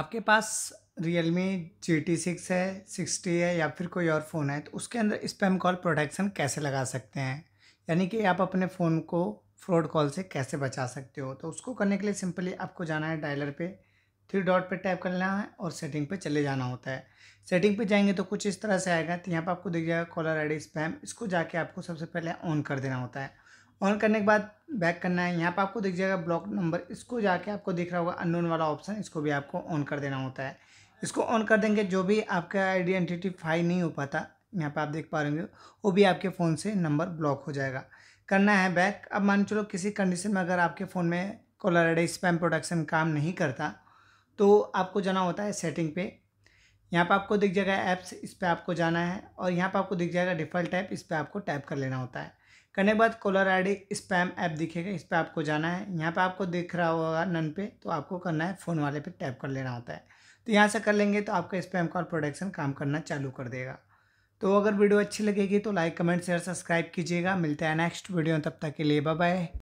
आपके पास Realme G T six है सिक्सटी है या फिर कोई और फ़ोन है तो उसके अंदर स्पैम कॉल प्रोटेक्शन कैसे लगा सकते हैं यानी कि आप अपने फ़ोन को फ्रॉड कॉल से कैसे बचा सकते हो तो उसको करने के लिए सिंपली आपको जाना है डायलर पे थ्री डॉट पे टैप करना है और सेटिंग पे चले जाना होता है सेटिंग पे जाएंगे तो कुछ इस तरह से आएगा तो यहाँ पर आपको दिख जाएगा कॉलर आई डी स्पैम इसको जाके आपको सबसे पहले ऑन कर देना होता है ऑन करने के बाद बैक करना है यहाँ पर आपको दिख जाएगा ब्लॉक नंबर इसको जाके आपको दिख रहा होगा अननोन वाला ऑप्शन इसको भी आपको ऑन कर देना होता है इसको ऑन कर देंगे जो भी आपका आइडेंटिटीफाई नहीं हो पाता यहाँ पर आप देख पा रहे हो वो भी आपके फ़ोन से नंबर ब्लॉक हो जाएगा करना है बैक अब मान चलो किसी कंडीशन में अगर आपके फ़ोन में कॉलर आईडी स्पैम प्रोडक्शन काम नहीं करता तो आपको जाना होता है सेटिंग पे यहाँ पर आपको दिख जाएगा ऐप्स इस पर आपको जाना है और यहाँ पर आपको दिख जाएगा डिफ़ॉल्ट ऐप इस पर आपको टैप कर लेना होता है करने के बाद कॉलर आईडी स्पैम ऐप दिखेगा इस पर आपको जाना है यहाँ पे आपको दिख रहा होगा नन पे तो आपको करना है फ़ोन वाले पे टैप कर लेना होता है तो यहाँ से कर लेंगे तो आपका स्पैम कॉल प्रोडक्शन काम करना चालू कर देगा तो अगर वीडियो अच्छी लगेगी तो लाइक कमेंट शेयर सब्सक्राइब कीजिएगा मिलते हैं नेक्स्ट वीडियो तब तक के लिए बाय